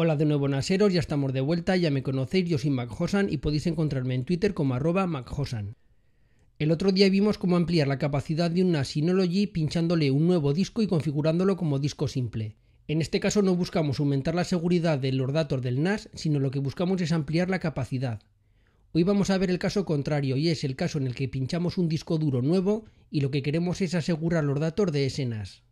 Hola de nuevo Naseros, ya estamos de vuelta, ya me conocéis, yo soy MacHosan y podéis encontrarme en Twitter como arroba MacHosan. El otro día vimos cómo ampliar la capacidad de un NAS Synology pinchándole un nuevo disco y configurándolo como disco simple. En este caso no buscamos aumentar la seguridad de los datos del NAS, sino lo que buscamos es ampliar la capacidad. Hoy vamos a ver el caso contrario y es el caso en el que pinchamos un disco duro nuevo y lo que queremos es asegurar los datos de ese NAS.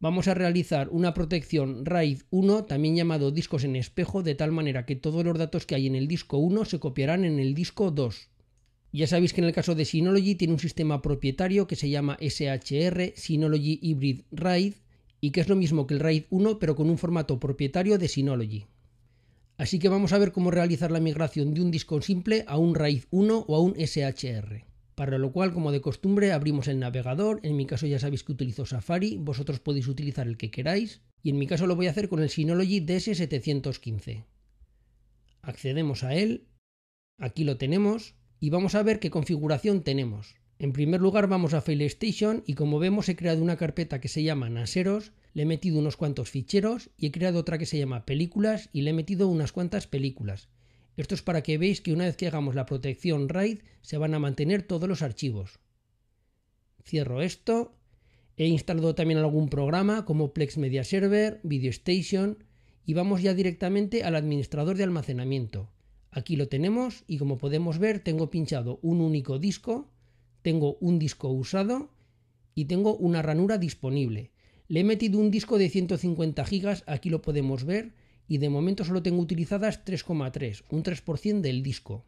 Vamos a realizar una protección RAID 1, también llamado discos en espejo, de tal manera que todos los datos que hay en el disco 1 se copiarán en el disco 2. Ya sabéis que en el caso de Synology tiene un sistema propietario que se llama SHR, Synology Hybrid RAID, y que es lo mismo que el RAID 1 pero con un formato propietario de Synology. Así que vamos a ver cómo realizar la migración de un disco simple a un RAID 1 o a un SHR. Para lo cual, como de costumbre, abrimos el navegador, en mi caso ya sabéis que utilizo Safari, vosotros podéis utilizar el que queráis, y en mi caso lo voy a hacer con el Synology DS715. Accedemos a él, aquí lo tenemos, y vamos a ver qué configuración tenemos. En primer lugar vamos a Station, y como vemos he creado una carpeta que se llama Naseros, le he metido unos cuantos ficheros y he creado otra que se llama Películas y le he metido unas cuantas películas. Esto es para que veáis que una vez que hagamos la protección RAID se van a mantener todos los archivos. Cierro esto. He instalado también algún programa como Plex Media Server, Video Station y vamos ya directamente al administrador de almacenamiento. Aquí lo tenemos y como podemos ver tengo pinchado un único disco, tengo un disco usado y tengo una ranura disponible. Le he metido un disco de 150 GB, aquí lo podemos ver, y de momento solo tengo utilizadas 3,3, un 3% del disco.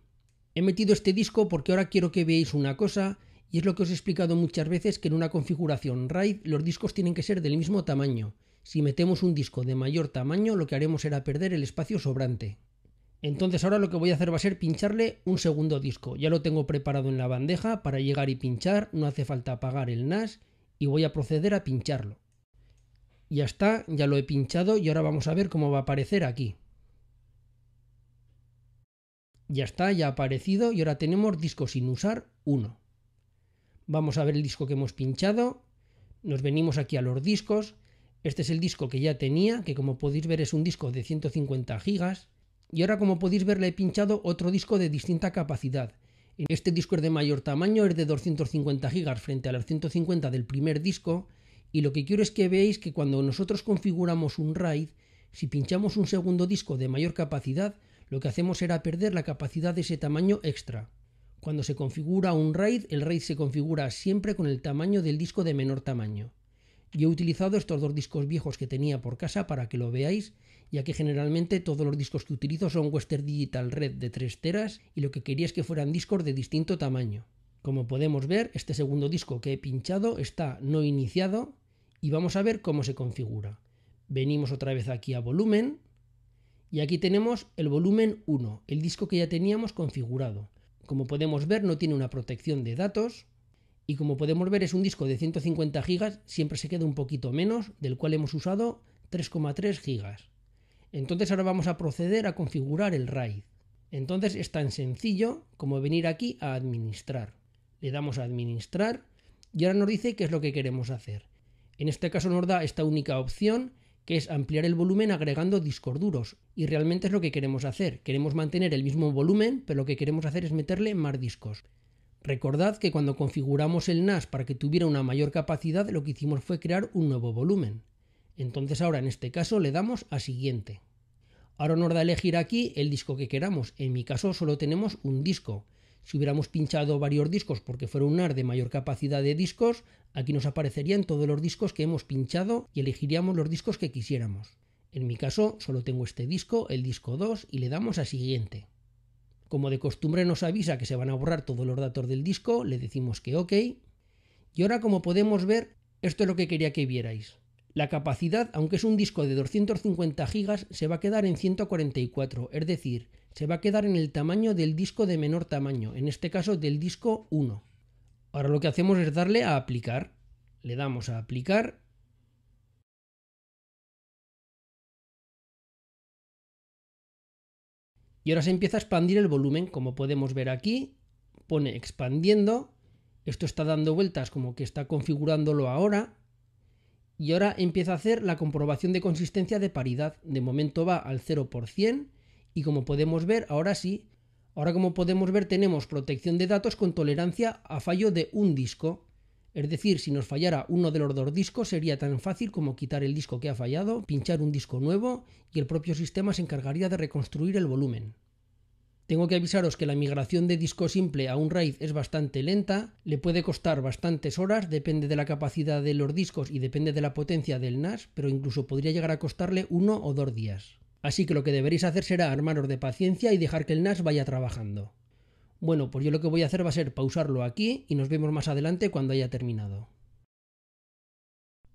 He metido este disco porque ahora quiero que veáis una cosa y es lo que os he explicado muchas veces que en una configuración RAID los discos tienen que ser del mismo tamaño. Si metemos un disco de mayor tamaño lo que haremos será perder el espacio sobrante. Entonces ahora lo que voy a hacer va a ser pincharle un segundo disco. Ya lo tengo preparado en la bandeja para llegar y pinchar, no hace falta apagar el NAS y voy a proceder a pincharlo. Ya está, ya lo he pinchado y ahora vamos a ver cómo va a aparecer aquí. Ya está, ya ha aparecido y ahora tenemos disco sin usar 1. Vamos a ver el disco que hemos pinchado. Nos venimos aquí a los discos. Este es el disco que ya tenía, que como podéis ver es un disco de 150 GB. Y ahora como podéis ver le he pinchado otro disco de distinta capacidad. Este disco es de mayor tamaño, es de 250 GB frente a los 150 del primer disco y lo que quiero es que veáis que cuando nosotros configuramos un RAID, si pinchamos un segundo disco de mayor capacidad, lo que hacemos será perder la capacidad de ese tamaño extra. Cuando se configura un RAID, el RAID se configura siempre con el tamaño del disco de menor tamaño. Yo he utilizado estos dos discos viejos que tenía por casa para que lo veáis, ya que generalmente todos los discos que utilizo son Western Digital Red de 3 teras y lo que quería es que fueran discos de distinto tamaño. Como podemos ver, este segundo disco que he pinchado está no iniciado y vamos a ver cómo se configura. Venimos otra vez aquí a volumen y aquí tenemos el volumen 1, el disco que ya teníamos configurado. Como podemos ver no tiene una protección de datos y como podemos ver es un disco de 150 gigas siempre se queda un poquito menos, del cual hemos usado 3,3 gigas Entonces ahora vamos a proceder a configurar el RAID. Entonces es tan sencillo como venir aquí a administrar. Le damos a administrar y ahora nos dice qué es lo que queremos hacer. En este caso nos da esta única opción que es ampliar el volumen agregando discos duros. Y realmente es lo que queremos hacer. Queremos mantener el mismo volumen, pero lo que queremos hacer es meterle más discos. Recordad que cuando configuramos el NAS para que tuviera una mayor capacidad, lo que hicimos fue crear un nuevo volumen. Entonces ahora en este caso le damos a siguiente. Ahora nos da elegir aquí el disco que queramos. En mi caso solo tenemos un disco. Si hubiéramos pinchado varios discos porque fuera un AR de mayor capacidad de discos, aquí nos aparecerían todos los discos que hemos pinchado y elegiríamos los discos que quisiéramos. En mi caso solo tengo este disco, el disco 2, y le damos a siguiente. Como de costumbre nos avisa que se van a borrar todos los datos del disco, le decimos que ok. Y ahora como podemos ver, esto es lo que quería que vierais. La capacidad, aunque es un disco de 250 GB, se va a quedar en 144, es decir, se va a quedar en el tamaño del disco de menor tamaño, en este caso del disco 1. Ahora lo que hacemos es darle a aplicar. Le damos a aplicar Y ahora se empieza a expandir el volumen, como podemos ver aquí, pone expandiendo, esto está dando vueltas como que está configurándolo ahora, y ahora empieza a hacer la comprobación de consistencia de paridad. De momento va al 0% y como podemos ver, ahora sí, ahora como podemos ver tenemos protección de datos con tolerancia a fallo de un disco. Es decir, si nos fallara uno de los dos discos sería tan fácil como quitar el disco que ha fallado, pinchar un disco nuevo y el propio sistema se encargaría de reconstruir el volumen. Tengo que avisaros que la migración de disco simple a un RAID es bastante lenta, le puede costar bastantes horas, depende de la capacidad de los discos y depende de la potencia del NAS, pero incluso podría llegar a costarle uno o dos días. Así que lo que deberéis hacer será armaros de paciencia y dejar que el NAS vaya trabajando. Bueno, pues yo lo que voy a hacer va a ser pausarlo aquí y nos vemos más adelante cuando haya terminado.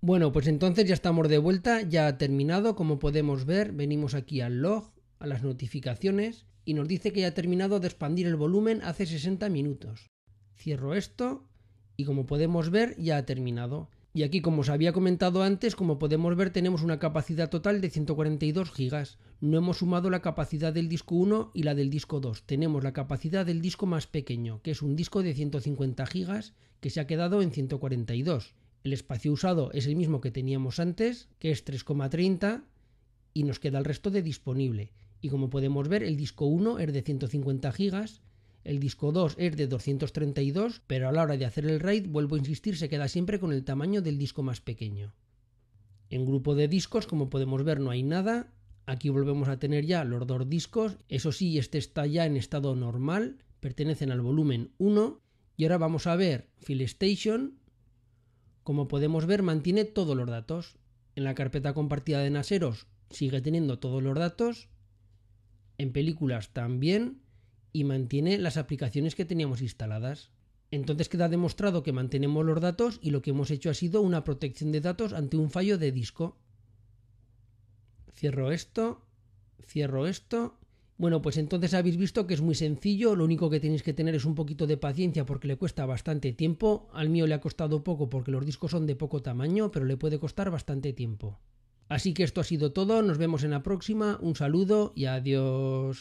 Bueno, pues entonces ya estamos de vuelta, ya ha terminado, como podemos ver, venimos aquí al log, a las notificaciones y nos dice que ya ha terminado de expandir el volumen hace 60 minutos. Cierro esto y como podemos ver ya ha terminado. Y aquí como os había comentado antes, como podemos ver tenemos una capacidad total de 142 GB. No hemos sumado la capacidad del disco 1 y la del disco 2. Tenemos la capacidad del disco más pequeño, que es un disco de 150 GB que se ha quedado en 142. El espacio usado es el mismo que teníamos antes, que es 3,30 y nos queda el resto de disponible. Y como podemos ver, el disco 1 es de 150 GB, el disco 2 es de 232, pero a la hora de hacer el RAID, vuelvo a insistir, se queda siempre con el tamaño del disco más pequeño. En grupo de discos, como podemos ver, no hay nada. Aquí volvemos a tener ya los dos discos. Eso sí, este está ya en estado normal, pertenecen al volumen 1. Y ahora vamos a ver station Como podemos ver, mantiene todos los datos. En la carpeta compartida de naseros sigue teniendo todos los datos en películas también y mantiene las aplicaciones que teníamos instaladas. Entonces queda demostrado que mantenemos los datos y lo que hemos hecho ha sido una protección de datos ante un fallo de disco. Cierro esto, cierro esto. Bueno, pues entonces habéis visto que es muy sencillo, lo único que tenéis que tener es un poquito de paciencia porque le cuesta bastante tiempo. Al mío le ha costado poco porque los discos son de poco tamaño, pero le puede costar bastante tiempo. Así que esto ha sido todo, nos vemos en la próxima, un saludo y adiós.